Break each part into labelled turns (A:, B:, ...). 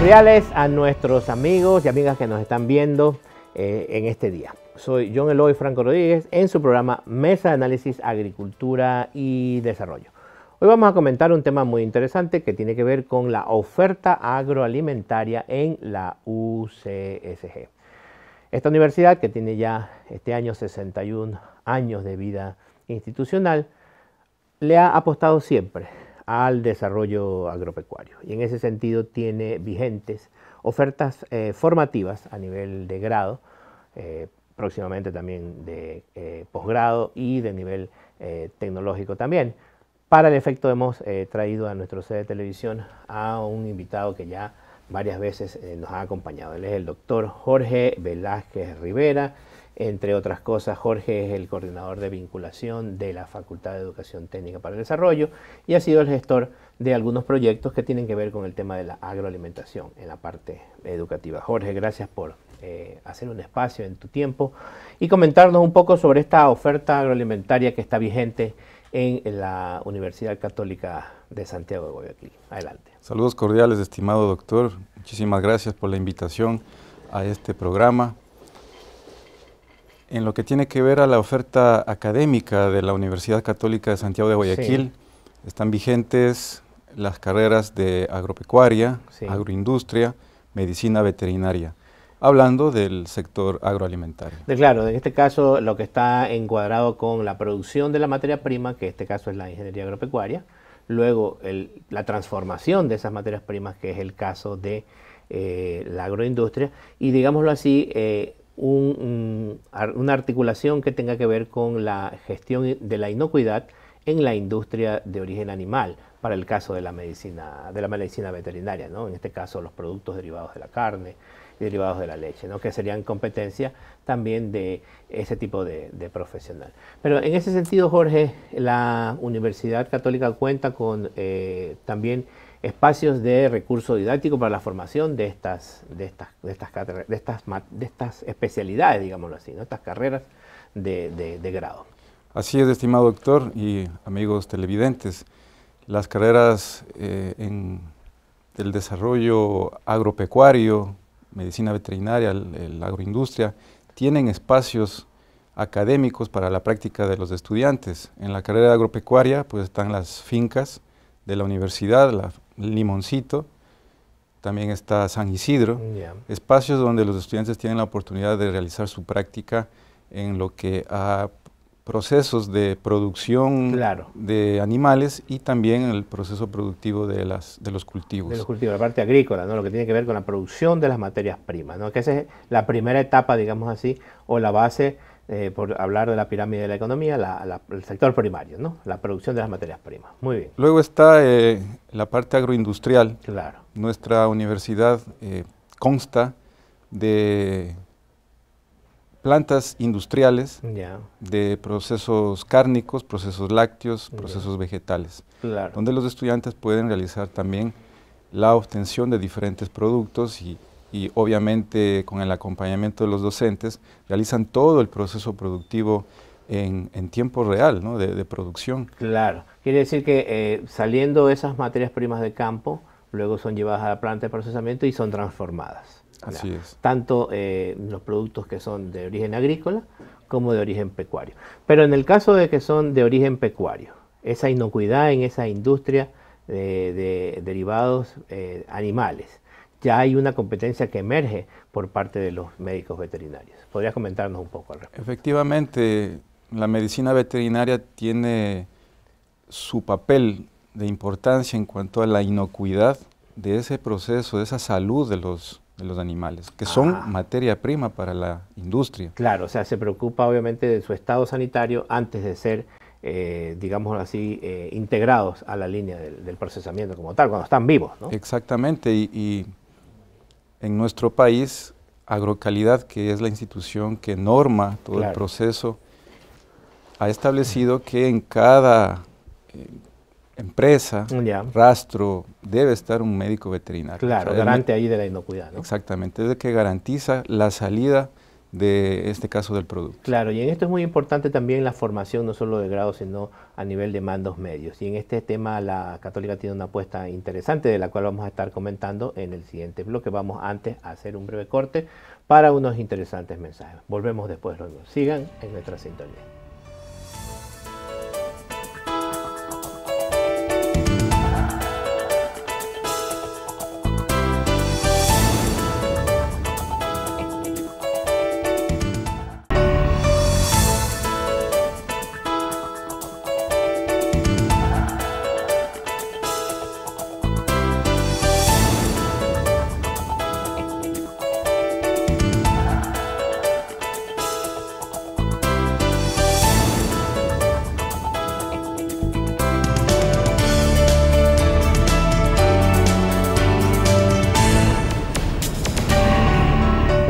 A: cordiales a nuestros amigos y amigas que nos están viendo eh, en este día. Soy John Eloy Franco Rodríguez en su programa Mesa de Análisis Agricultura y Desarrollo. Hoy vamos a comentar un tema muy interesante que tiene que ver con la oferta agroalimentaria en la UCSG. Esta universidad que tiene ya este año 61 años de vida institucional, le ha apostado siempre al desarrollo agropecuario. Y en ese sentido tiene vigentes ofertas eh, formativas a nivel de grado, eh, próximamente también de eh, posgrado y de nivel tecnológico también. Para el efecto hemos traído a nuestro sede de televisión a un invitado que ya varias veces nos ha acompañado. Él es el doctor Jorge Velázquez Rivera entre otras cosas, Jorge es el coordinador de vinculación de la Facultad de Educación Técnica para el Desarrollo y ha sido el gestor de algunos proyectos que tienen que ver con el tema de la agroalimentación en la parte educativa. Jorge, gracias por eh, hacer un espacio en tu tiempo y comentarnos un poco sobre esta oferta agroalimentaria que está vigente en la Universidad Católica de Santiago de Guayaquil. Adelante.
B: Saludos cordiales, estimado doctor. Muchísimas gracias por la invitación a este programa en lo que tiene que ver a la oferta académica de la Universidad Católica de Santiago de Guayaquil, están vigentes las carreras de agropecuaria, agroindustria, medicina veterinaria, hablando del sector agroalimentario.
A: De, claro, en este caso lo que está encuadrado con la producción de la materia prima, que en este caso es la ingeniería agropecuaria, luego la transformación de esas materias primas, que es el caso de eh, la agroindustria, y digámoslo así, eh, una articulación que tenga que ver con la gestión de la inocuidad en la industria de origen animal, para el caso de la medicina, de la medicina veterinaria, ¿no? en este caso los productos derivados de la carne y derivados de la leche, ¿no? que serían competencia también de ese tipo de, profesional. Pero en ese sentido, Jorge, la Universidad Católica cuenta con eh, también espacios de recurso didáctico para la formación de estas, de estas, de estas, estas, especialidades, digámoslo así, ¿no? estas carreras de, grado.
B: Así es, estimado doctor y amigos televidentes. Las carreras eh, en, el desarrollo agropecuario, medicina veterinaria, la agroindustria, tienen espacios académicos para la práctica de los estudiantes. En la carrera agropecuaria pues están las fincas, de la universidad, la Limoncito, también está San Isidro, espacios donde los estudiantes tienen la oportunidad de realizar su práctica en lo que a procesos de producción
A: de animales y también el proceso productivo de, las, de los cultivos. De los cultivos, la parte agrícola, ¿no? lo que tiene que ver con la producción de las materias primas, ¿no? que esa es la primera etapa, digamos así, o la base eh, por hablar de la pirámide de la economía, el sector primario, ¿no? la producción de las materias primas.
B: Muy bien. Luego está eh, la parte agroindustrial. Claro. Nuestra universidad eh, consta de plantas industriales de procesos cárnicos, procesos lácteos, procesos vegetales, claro. donde los estudiantes pueden realizar también la obtención de diferentes productos y y obviamente con el acompañamiento de los docentes realizan todo el proceso productivo en, tiempo real de,
A: producción. Claro, quiere decir que eh, saliendo esas materias primas del campo, luego son llevadas a la planta de procesamiento y son transformadas. Así es. Tanto eh, los productos que son de origen agrícola como de origen pecuario. Pero en el caso de que son de origen pecuario, esa inocuidad en esa industria de, derivados eh, animales, ya hay una competencia que emerge por parte de los médicos veterinarios. ¿Podrías comentarnos un poco al
B: respecto? Efectivamente, la medicina veterinaria tiene su papel de importancia en cuanto a la inocuidad de ese proceso, de esa salud de los, los animales, que son ah. materia prima para la
A: industria. Claro, o sea, se preocupa obviamente de su estado sanitario antes de ser, eh, digamos así, eh, integrados a la línea del, procesamiento como tal, cuando están vivos. ¿no? Exactamente, y en nuestro país Agrocalidad, que es la
B: institución que norma todo el proceso, ha establecido que en cada eh, empresa, rastro, debe estar un médico veterinario. Claro, garante ahí de la inocuidad. Exactamente, es el que garantiza la salida de este caso del producto.
A: Claro, y en esto es muy importante también la formación, no solo de grado, sino a nivel de mandos medios. Y en este tema la Católica tiene una apuesta interesante de la cual vamos a estar comentando en el siguiente bloque. Vamos antes a hacer un breve corte para unos interesantes mensajes. Volvemos después, Sigan en nuestra sintonía.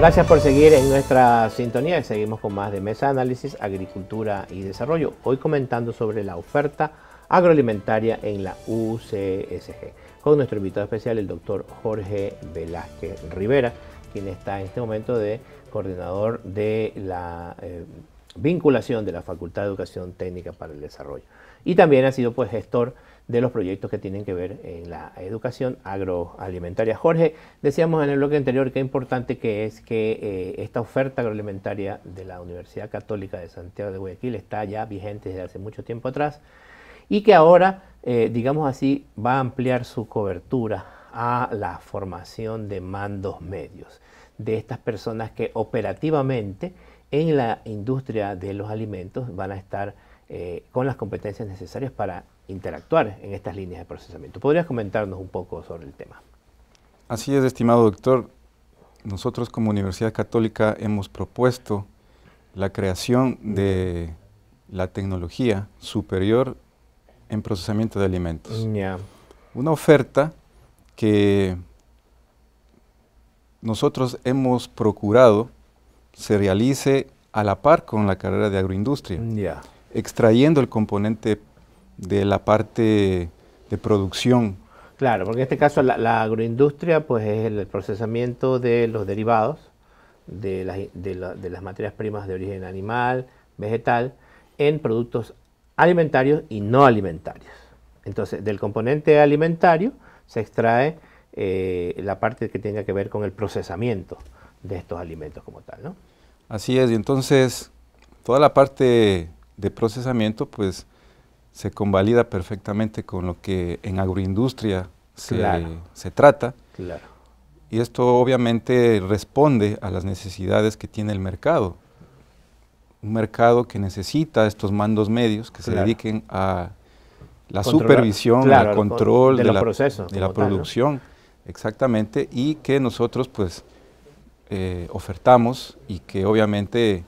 A: Gracias por seguir en nuestra sintonía y seguimos con más de Mesa Análisis, Agricultura y Desarrollo. Hoy comentando sobre la oferta agroalimentaria en la UCSG con nuestro invitado especial, el doctor Jorge Velázquez Rivera, quien está en este momento de coordinador de la eh, vinculación de la Facultad de Educación Técnica para el Desarrollo. Y también ha sido pues gestor de los proyectos que tienen que ver en la educación agroalimentaria. Jorge, decíamos en el bloque anterior qué importante que es que eh, esta oferta agroalimentaria de la Universidad Católica de Santiago de Guayaquil está ya vigente desde hace mucho tiempo atrás y que ahora, eh, digamos así, va a ampliar su cobertura a la formación de mandos medios, de estas personas que operativamente en la industria de los alimentos van a estar eh, con las competencias necesarias para interactuar en estas líneas de procesamiento. ¿Podrías comentarnos un poco sobre el tema?
B: Así es, estimado doctor. Nosotros como Universidad Católica hemos propuesto la creación de la tecnología superior en procesamiento de alimentos. Una oferta que nosotros hemos procurado se realice a la par con la carrera de agroindustria, extrayendo el componente de la parte de producción.
A: Claro, porque en este caso la, agroindustria pues es el procesamiento de los derivados de las, materias primas de origen animal, vegetal, en productos alimentarios y no alimentarios. Entonces, del componente alimentario se extrae eh, la parte que tenga que ver con el procesamiento de estos alimentos como tal, ¿no?
B: Así es, y entonces toda la parte de procesamiento pues se convalida perfectamente con lo que en agroindustria se, trata. Claro. Y esto obviamente responde a las necesidades que tiene el mercado. Un mercado que necesita estos mandos medios que se dediquen a la supervisión, al control de, la, de la producción, exactamente, y que nosotros pues eh, ofertamos y que obviamente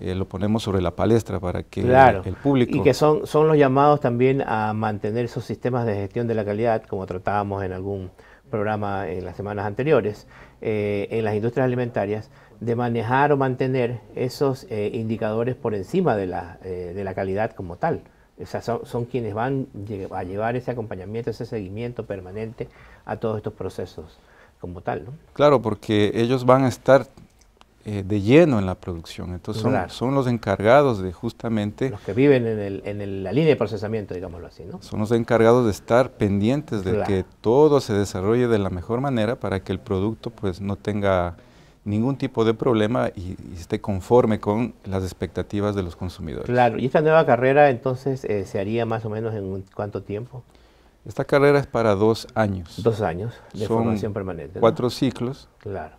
B: eh, lo ponemos sobre la palestra para que el, público... público... Y que
A: son, son los llamados también a mantener esos sistemas de gestión de la calidad, como tratábamos en algún programa en las semanas anteriores, eh, en las industrias alimentarias, de manejar o mantener esos eh, indicadores por encima de la, de la, calidad como tal. O sea, son, quienes van a llevar ese acompañamiento, ese seguimiento permanente a todos estos procesos como tal. ¿no?
B: Claro, porque ellos van a estar eh, de lleno en la producción, entonces son, los encargados de
A: justamente... Los que viven en, la línea de procesamiento, digámoslo así, ¿no? Son
B: los encargados de estar pendientes de que todo se desarrolle de la mejor manera para que el producto pues no tenga ningún tipo de problema y, esté conforme con las expectativas de los consumidores. Claro, y
A: esta nueva carrera entonces eh, se haría más o menos en cuánto tiempo? Esta carrera es para dos años. Dos años de formación permanente. Cuatro ciclos. Claro.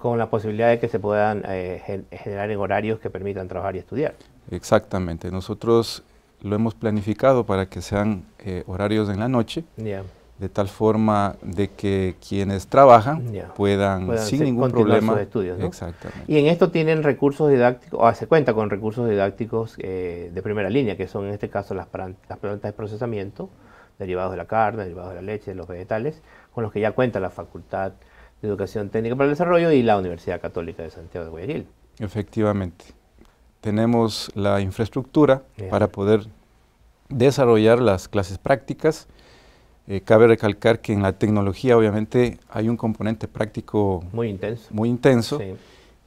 A: Con la posibilidad de que se puedan eh, generar en horarios que permitan trabajar y estudiar.
B: Exactamente. Nosotros lo hemos planificado para que sean eh, horarios en la noche. De tal forma de que quienes trabajan puedan, sin ningún problema. Sus estudios, ¿no? Exactamente.
A: Y en esto tienen recursos didácticos, o se cuenta con recursos didácticos eh, de primera línea, que son en este caso las plantas de procesamiento, derivados de la carne, derivados de la leche, de los vegetales, con los que ya cuenta la Facultad de Educación Técnica para el Desarrollo y la Universidad Católica de Santiago de Guayaquil.
B: Efectivamente. Tenemos la infraestructura para poder desarrollar las clases prácticas. Eh, cabe recalcar que en la tecnología obviamente hay un componente práctico muy intenso.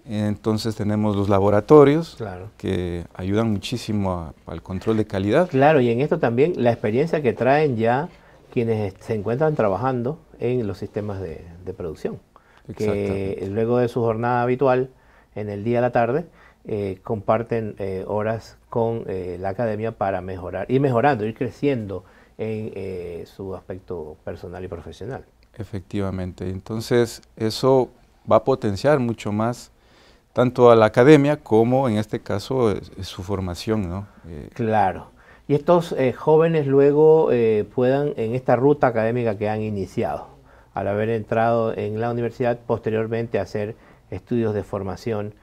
B: Entonces tenemos los
A: laboratorios que ayudan muchísimo al control de calidad. Claro, y en esto también la experiencia que traen ya quienes se encuentran trabajando en los sistemas de, producción.
B: Que
A: luego de su jornada habitual, en el día a la tarde, eh, comparten eh, horas con eh, la academia para mejorar, ir mejorando, ir creciendo en su aspecto personal y profesional.
B: Efectivamente, entonces eso va a potenciar mucho más tanto a la academia
A: como en este caso su formación, ¿no? Eh, claro. Y estos eh, jóvenes luego eh, puedan, en esta ruta académica que han iniciado, al haber entrado en la universidad, posteriormente hacer estudios de formación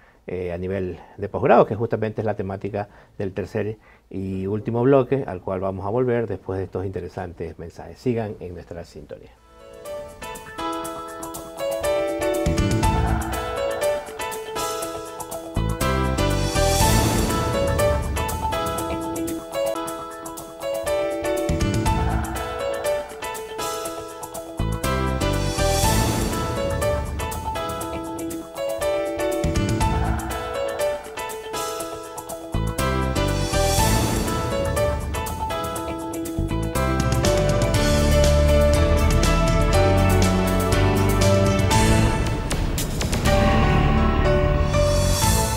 A: a nivel de posgrado, que justamente es la temática del tercer y último bloque, al cual vamos a volver después de estos interesantes mensajes. Sigan en nuestra sintonía.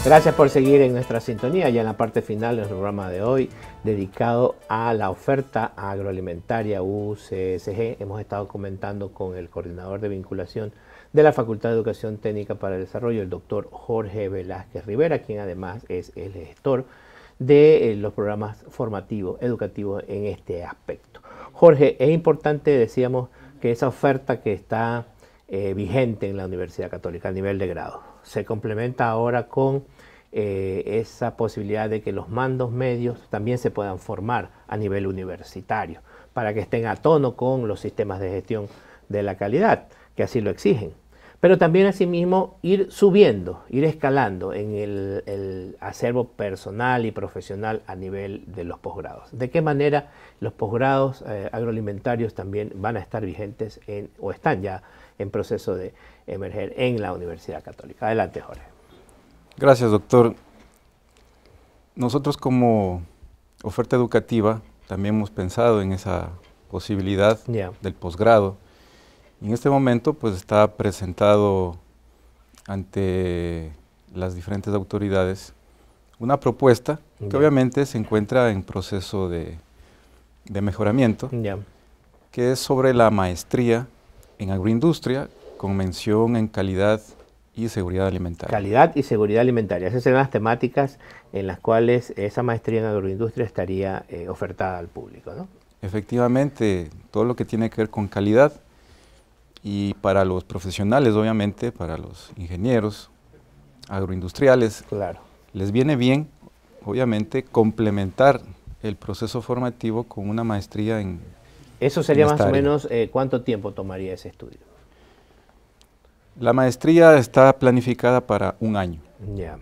A: Gracias por seguir en nuestra sintonía. Ya en la parte final del programa de hoy, dedicado a la oferta agroalimentaria UCSG, hemos estado comentando con el coordinador de vinculación de la Facultad de Educación Técnica para el Desarrollo, el doctor Jorge Velázquez Rivera, quien además es el gestor de eh, los programas formativos, educativos en este aspecto. Jorge, es importante, decíamos, que esa oferta que está eh, vigente en la Universidad Católica a nivel de grado se complementa ahora con eh, esa posibilidad de que los mandos medios también se puedan formar a nivel universitario, para que estén a tono con los sistemas de gestión de la calidad, que así lo exigen pero también asimismo ir subiendo, ir escalando en el, acervo personal y profesional a nivel de los posgrados. ¿De qué manera los posgrados eh, agroalimentarios también van a estar vigentes en, o están ya en proceso de emerger en la Universidad Católica? Adelante, Jorge.
B: Gracias, doctor. Nosotros como oferta educativa también hemos pensado en esa posibilidad del posgrado en este momento pues está presentado ante las diferentes autoridades una propuesta que obviamente se encuentra en proceso de, mejoramiento, que es sobre la maestría en agroindustria
A: con mención en calidad y
B: seguridad alimentaria.
A: Calidad y seguridad alimentaria. Esas serán las temáticas en las cuales esa maestría en agroindustria estaría eh, ofertada al público,
B: Efectivamente, todo lo que tiene que ver con calidad y para los profesionales, obviamente, para los ingenieros agroindustriales, les viene bien, obviamente, complementar el proceso formativo con una maestría en... Eso sería más o menos
A: eh, cuánto tiempo tomaría ese estudio.
B: La maestría está planificada para un año. Ya.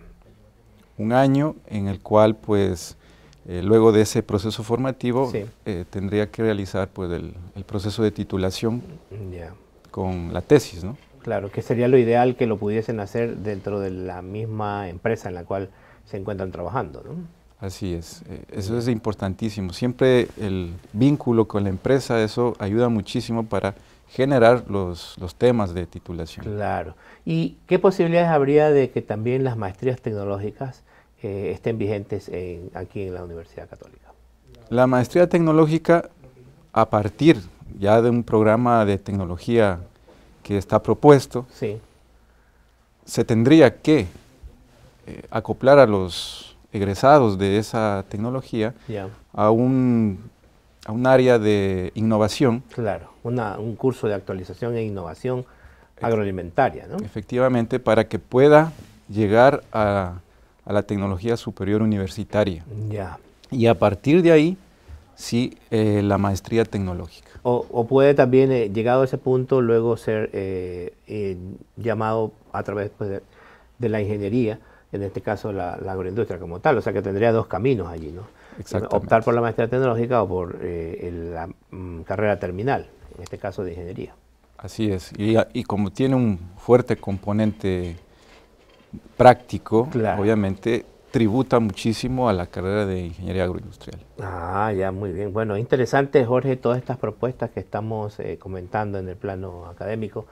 B: Un año en el cual, pues, eh, luego de ese proceso formativo, eh, tendría que realizar, pues, el, proceso de titulación. Ya con la tesis,
A: Claro, que sería lo ideal que lo pudiesen hacer dentro de la misma empresa en la cual se encuentran trabajando,
B: Así es, eh, eso es importantísimo. Siempre el vínculo con la empresa, eso ayuda muchísimo para generar los, temas
A: de titulación. Claro. ¿Y qué posibilidades habría de que también las maestrías tecnológicas eh, estén vigentes aquí en la Universidad Católica?
B: La maestría tecnológica, a partir ya de un programa de tecnología que está propuesto, se tendría que eh, acoplar a los egresados de esa tecnología a, un, área de innovación.
A: Claro, un curso de actualización e innovación
B: agroalimentaria, Efectivamente, para que pueda llegar a, la tecnología superior universitaria. Y a partir de ahí, sí eh, la maestría tecnológica.
A: O, puede también, eh, llegado a ese punto, luego ser eh, llamado a través pues, de, la ingeniería, en este caso la, agroindustria como tal, o sea que tendría dos caminos allí, ¿no? Optar por la maestría tecnológica o por la mm, carrera terminal, en este caso de ingeniería.
B: Así es, y, como tiene un fuerte componente práctico, obviamente
A: tributa muchísimo a la carrera de ingeniería agroindustrial. Ah, ya, muy bien. Bueno, interesante, Jorge, todas estas propuestas que estamos eh, comentando en el plano académico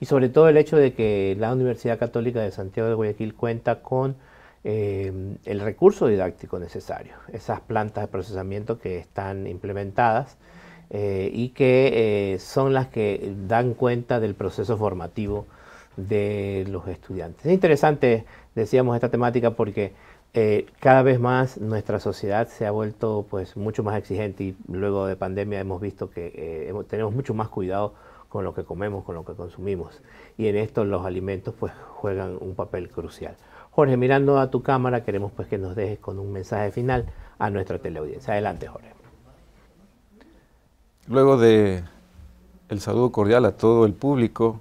A: y sobre todo el hecho de que la Universidad Católica de Santiago de Guayaquil cuenta con eh, el recurso didáctico necesario, esas plantas de procesamiento que están implementadas eh, y que son las que dan cuenta del proceso formativo de los estudiantes. Es interesante, decíamos, esta temática porque eh, cada vez más nuestra sociedad se ha vuelto pues mucho más exigente y luego de pandemia hemos visto que eh, tenemos mucho más cuidado con lo que comemos, con lo que consumimos. Y en esto los alimentos pues juegan un papel crucial. Jorge, mirando a tu cámara, queremos pues que nos dejes con un mensaje final a nuestra teleaudiencia. Adelante, Jorge.
B: Luego de el saludo cordial a todo el público,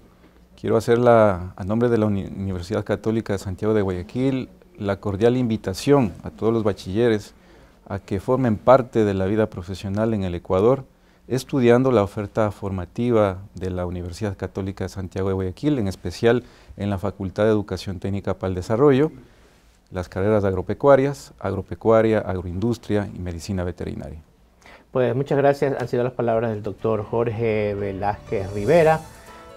B: quiero hacerla a nombre de la Universidad Católica de Santiago de Guayaquil la cordial invitación a todos los bachilleres a que formen parte de la vida profesional en el Ecuador, estudiando la oferta formativa de la Universidad Católica de Santiago de Guayaquil, en especial en la Facultad de Educación Técnica para el Desarrollo, las carreras agropecuarias, agropecuaria, agroindustria y medicina veterinaria.
A: Pues muchas gracias, han sido las palabras del doctor Jorge Velázquez Rivera,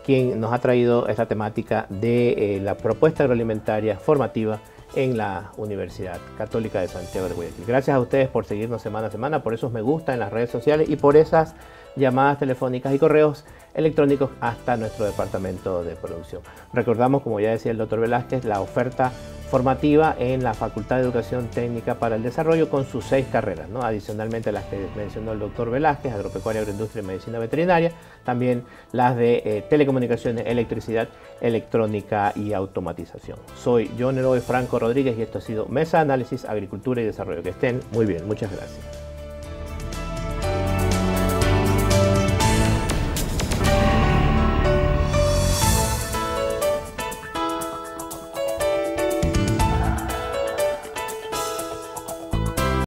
A: quien nos ha traído esta temática de eh, la propuesta agroalimentaria formativa en la Universidad Católica de Santiago de Guayaquil. Gracias a ustedes por seguirnos semana a semana, por esos me gusta en las redes sociales y por esas llamadas telefónicas y correos electrónicos hasta nuestro departamento de producción. Recordamos, como ya decía el doctor Velázquez, la oferta formativa en la Facultad de Educación Técnica para el Desarrollo con sus seis carreras, ¿no? adicionalmente las que mencionó el doctor Velázquez, agropecuaria, agroindustria y medicina veterinaria, también las de eh, telecomunicaciones, electricidad, electrónica y automatización. Soy John Eloy Franco Rodríguez y esto ha sido Mesa Análisis, Agricultura y Desarrollo. Que estén muy bien, muchas gracias.